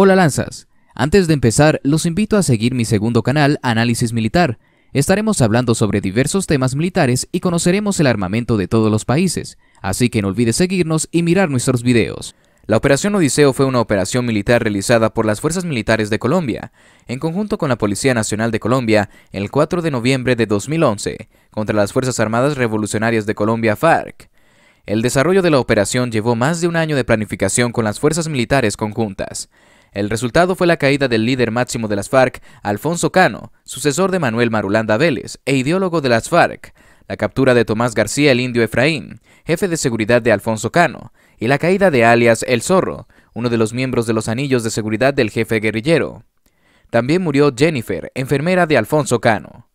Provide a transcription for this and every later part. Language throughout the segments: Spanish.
Hola Lanzas, antes de empezar los invito a seguir mi segundo canal Análisis Militar. Estaremos hablando sobre diversos temas militares y conoceremos el armamento de todos los países, así que no olvides seguirnos y mirar nuestros videos. La Operación Odiseo fue una operación militar realizada por las Fuerzas Militares de Colombia, en conjunto con la Policía Nacional de Colombia, el 4 de noviembre de 2011, contra las Fuerzas Armadas Revolucionarias de Colombia FARC. El desarrollo de la operación llevó más de un año de planificación con las fuerzas militares conjuntas. El resultado fue la caída del líder máximo de las FARC, Alfonso Cano, sucesor de Manuel Marulanda Vélez e ideólogo de las FARC, la captura de Tomás García el Indio Efraín, jefe de seguridad de Alfonso Cano, y la caída de alias El Zorro, uno de los miembros de los anillos de seguridad del jefe guerrillero. También murió Jennifer, enfermera de Alfonso Cano.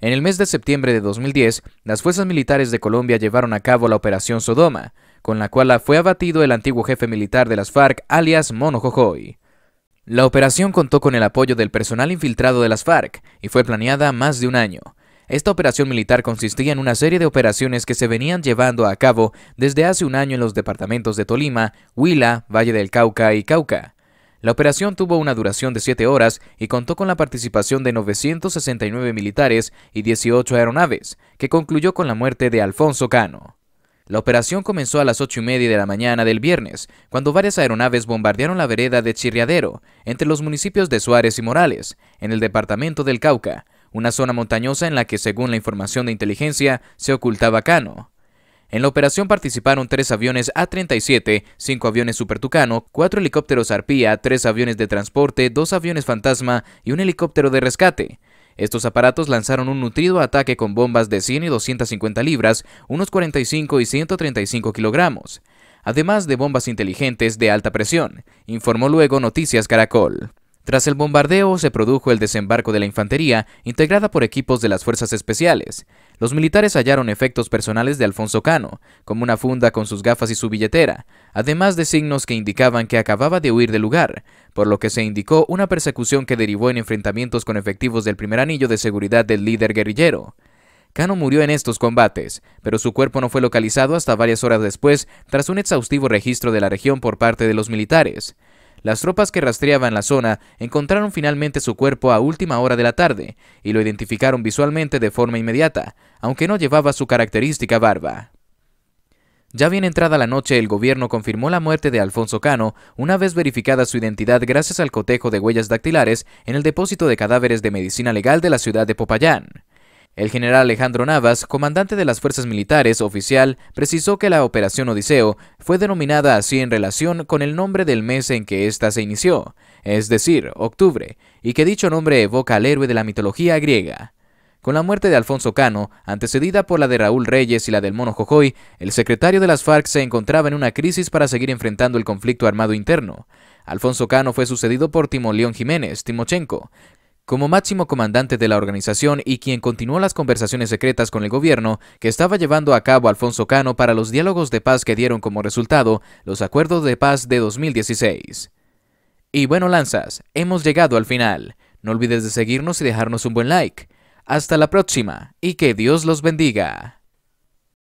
En el mes de septiembre de 2010, las fuerzas militares de Colombia llevaron a cabo la Operación Sodoma, con la cual fue abatido el antiguo jefe militar de las FARC, alias Mono Jojoy. La operación contó con el apoyo del personal infiltrado de las FARC y fue planeada más de un año. Esta operación militar consistía en una serie de operaciones que se venían llevando a cabo desde hace un año en los departamentos de Tolima, Huila, Valle del Cauca y Cauca. La operación tuvo una duración de siete horas y contó con la participación de 969 militares y 18 aeronaves, que concluyó con la muerte de Alfonso Cano. La operación comenzó a las 8 y media de la mañana del viernes, cuando varias aeronaves bombardearon la vereda de Chirriadero, entre los municipios de Suárez y Morales, en el departamento del Cauca, una zona montañosa en la que, según la información de inteligencia, se ocultaba Cano. En la operación participaron tres aviones A-37, cinco aviones Super Tucano, cuatro helicópteros Arpía, tres aviones de transporte, dos aviones Fantasma y un helicóptero de rescate, estos aparatos lanzaron un nutrido ataque con bombas de 100 y 250 libras, unos 45 y 135 kilogramos, además de bombas inteligentes de alta presión, informó luego Noticias Caracol. Tras el bombardeo se produjo el desembarco de la infantería, integrada por equipos de las fuerzas especiales. Los militares hallaron efectos personales de Alfonso Cano, como una funda con sus gafas y su billetera, además de signos que indicaban que acababa de huir del lugar, por lo que se indicó una persecución que derivó en enfrentamientos con efectivos del primer anillo de seguridad del líder guerrillero. Cano murió en estos combates, pero su cuerpo no fue localizado hasta varias horas después tras un exhaustivo registro de la región por parte de los militares. Las tropas que rastreaban la zona encontraron finalmente su cuerpo a última hora de la tarde y lo identificaron visualmente de forma inmediata, aunque no llevaba su característica barba. Ya bien entrada la noche, el gobierno confirmó la muerte de Alfonso Cano, una vez verificada su identidad gracias al cotejo de huellas dactilares en el depósito de cadáveres de medicina legal de la ciudad de Popayán. El general Alejandro Navas, comandante de las fuerzas militares oficial, precisó que la Operación Odiseo fue denominada así en relación con el nombre del mes en que ésta se inició, es decir, octubre, y que dicho nombre evoca al héroe de la mitología griega. Con la muerte de Alfonso Cano, antecedida por la de Raúl Reyes y la del Mono Jojoy, el secretario de las FARC se encontraba en una crisis para seguir enfrentando el conflicto armado interno. Alfonso Cano fue sucedido por Timoleón Jiménez, Timochenko, como máximo comandante de la organización y quien continuó las conversaciones secretas con el gobierno que estaba llevando a cabo Alfonso Cano para los diálogos de paz que dieron como resultado los acuerdos de paz de 2016. Y bueno, lanzas, hemos llegado al final. No olvides de seguirnos y dejarnos un buen like. Hasta la próxima y que Dios los bendiga.